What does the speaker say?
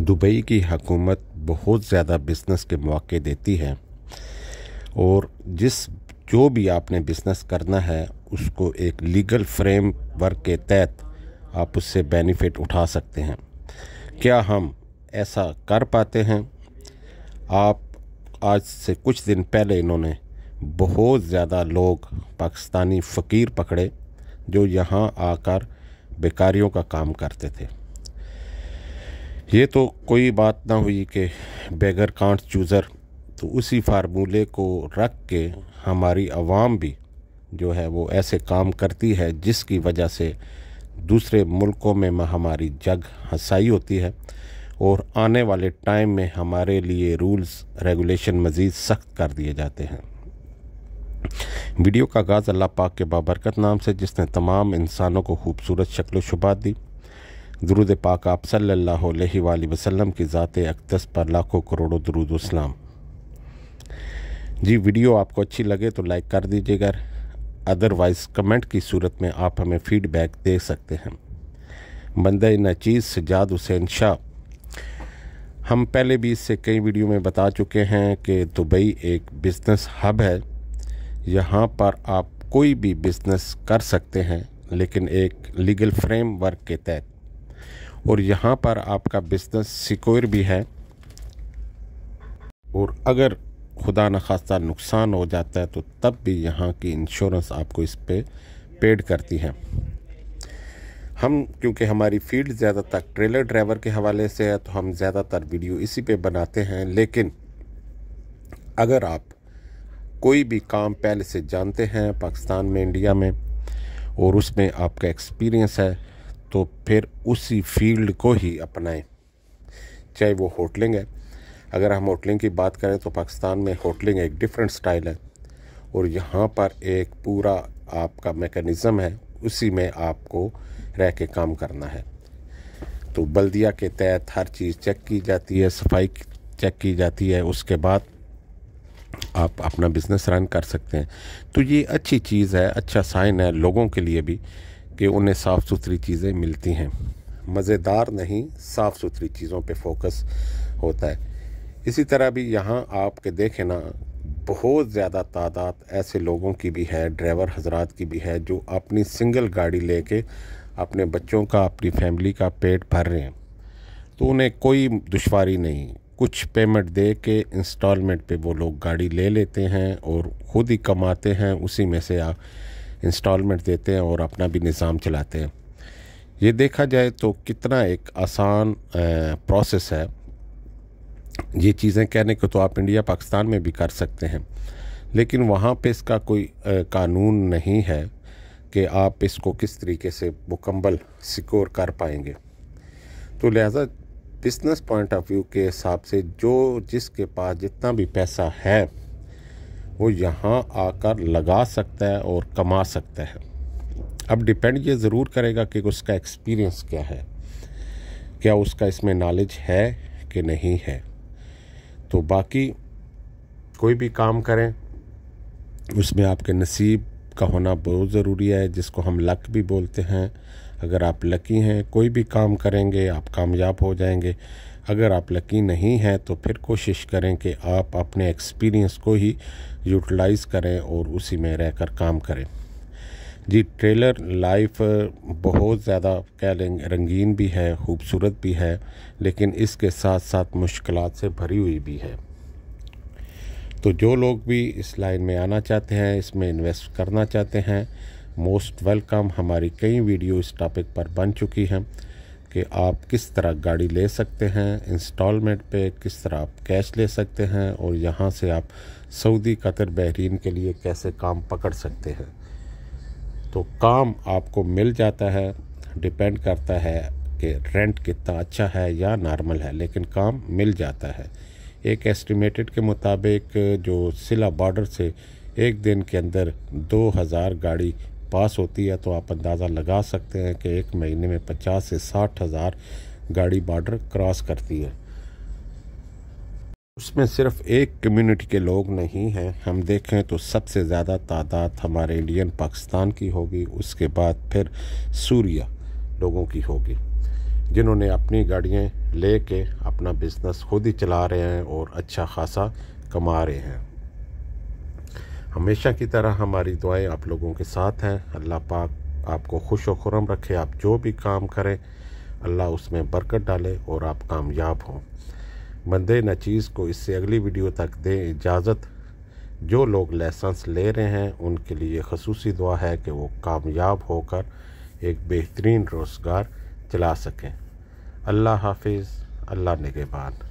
Dubai की हकूमत बहुत ज़्यादा बिज़नेस के मौके देती है और जिस जो भी आपने बिज़नेस करना है उसको एक लीगल फ्रेम वर्क के तहत आप उससे बेनिफिट उठा सकते हैं क्या हम ऐसा कर पाते हैं आप आज से कुछ दिन पहले इन्होंने बहुत ज़्यादा लोग पाकिस्तानी फ़कीर पकड़े जो यहाँ आकर बेकारियों का काम करते थे ये तो कोई बात ना हुई कि बेगर कांट चूज़र तो उसी फार्मूले को रख के हमारी आवाम भी जो है वो ऐसे काम करती है जिसकी वजह से दूसरे मुल्कों में हमारी जग हंसाई होती है और आने वाले टाइम में हमारे लिए रूल्स रेगुलेशन मज़ीद सख्त कर दिए जाते हैं वीडियो का आगाज़ अल्लाह पाक के बाबरकत नाम से जिसने तमाम इंसानों को खूबसूरत शक्ल शुबा दी दरुद पाक आप सल्ला वसलम की ज़ात अकदस पर लाखों करोड़ों दरुद इस्लाम जी वीडियो आपको अच्छी लगे तो लाइक कर दीजिएगा अदरवाइज़ कमेंट की सूरत में आप हमें फ़ीडबैक दे सकते हैं बंदा नचीज़ सजाद हुसैन शाह हम पहले भी इससे कई वीडियो में बता चुके हैं कि दुबई एक बिज़नेस हब है यहाँ पर आप कोई भी बिज़नेस कर सकते हैं लेकिन एक लीगल फ्रेमवर्क के तहत और यहाँ पर आपका बिज़नेस सिक्योर भी है और अगर खुदा न खास्ता नुकसान हो जाता है तो तब भी यहाँ की इंश्योरेंस आपको इस पर पे पेड करती है हम क्योंकि हमारी फील्ड ज़्यादातर ट्रेलर ड्राइवर के हवाले से है तो हम ज़्यादातर वीडियो इसी पे बनाते हैं लेकिन अगर आप कोई भी काम पहले से जानते हैं पाकिस्तान में इंडिया में और उसमें आपका एक्सपीरियंस है तो फिर उसी फील्ड को ही अपनाएं चाहे वो होटलिंग है अगर हम होटलिंग की बात करें तो पाकिस्तान में होटलिंग एक डिफरेंट स्टाइल है और यहाँ पर एक पूरा आपका मेकनिज़म है उसी में आपको रह के काम करना है तो बल्दिया के तहत हर चीज़ चेक की जाती है सफाई चेक की जाती है उसके बाद आप अपना बिज़नेस रन कर सकते हैं तो ये अच्छी चीज़ है अच्छा साइन है लोगों के लिए भी कि उन्हें साफ़ सुथरी चीज़ें मिलती हैं मज़ेदार नहीं साफ़ सुथरी चीज़ों पे फोकस होता है इसी तरह भी यहाँ आपके देखें ना बहुत ज़्यादा तादाद ऐसे लोगों की भी है ड्राइवर हजरात की भी है जो अपनी सिंगल गाड़ी लेके अपने बच्चों का अपनी फैमिली का पेट भर रहे हैं तो उन्हें कोई दुशारी नहीं कुछ पेमेंट दे के इंस्टॉलमेंट पे वो लोग गाड़ी ले लेते हैं और ख़ुद ही कमाते हैं उसी में से आप इंस्टॉलमेंट देते हैं और अपना भी निज़ाम चलाते हैं ये देखा जाए तो कितना एक आसान प्रोसेस है ये चीज़ें कहने को तो आप इंडिया पाकिस्तान में भी कर सकते हैं लेकिन वहाँ पे इसका कोई कानून नहीं है कि आप इसको किस तरीके से मुकम्मल सिक्योर कर पाएंगे तो लिहाजा बिज़नेस पॉइंट ऑफ व्यू के हिसाब से जो जिसके पास जितना भी पैसा है वो यहाँ आकर लगा सकता है और कमा सकता है अब डिपेंड ये ज़रूर करेगा कि उसका एक्सपीरियंस क्या है क्या उसका इसमें नॉलेज है कि नहीं है तो बाकी कोई भी काम करें उसमें आपके नसीब का होना बहुत ज़रूरी है जिसको हम लक भी बोलते हैं अगर आप लकी हैं कोई भी काम करेंगे आप कामयाब हो जाएंगे अगर आप लकी नहीं हैं तो फिर कोशिश करें कि आप अपने एक्सपीरियंस को ही यूटिलाइज़ करें और उसी में रहकर काम करें जी ट्रेलर लाइफ बहुत ज़्यादा कह लें रंगीन भी है खूबसूरत भी है लेकिन इसके साथ साथ मुश्किल से भरी हुई भी है तो जो लोग भी इस लाइन में आना चाहते हैं इसमें इन्वेस्ट करना चाहते हैं मोस्ट वेलकम हमारी कई वीडियो इस टॉपिक पर बन चुकी हैं कि आप किस तरह गाड़ी ले सकते हैं इंस्टॉलमेंट पे किस तरह आप कैश ले सकते हैं और यहाँ से आप सऊदी कतर बहरीन के लिए कैसे काम पकड़ सकते हैं तो काम आपको मिल जाता है डिपेंड करता है कि रेंट कितना अच्छा है या नॉर्मल है लेकिन काम मिल जाता है एक एस्टिमेटेड के मुताबिक जो सिला बॉर्डर से एक दिन के अंदर 2000 गाड़ी पास होती है तो आप अंदाज़ा लगा सकते हैं कि एक महीने में पचास से साठ हज़ार गाड़ी बॉर्डर क्रॉस करती है उसमें सिर्फ एक कम्युनिटी के लोग नहीं हैं हम देखें तो सबसे ज़्यादा तादाद हमारे इंडियन पाकिस्तान की होगी उसके बाद फिर सूरिया लोगों की होगी जिन्होंने अपनी गाड़ियाँ ले अपना बिज़नेस खुद ही चला रहे हैं और अच्छा खासा कमा रहे हैं हमेशा की तरह हमारी दुआएं आप लोगों के साथ हैं अल्लाह पाक आपको खुश व खुरम रखे आप जो भी काम करें अल्लाह उसमें बरकत डाले और आप कामयाब हों बंदे नचीज़ को इससे अगली वीडियो तक दें इजाज़त जो लोग लाइसेंस ले रहे हैं उनके लिए खसूस दुआ है कि वो कामयाब होकर एक बेहतरीन रोज़गार चला सकें अल्लाह हाफिज़ अल्लाह नगेबान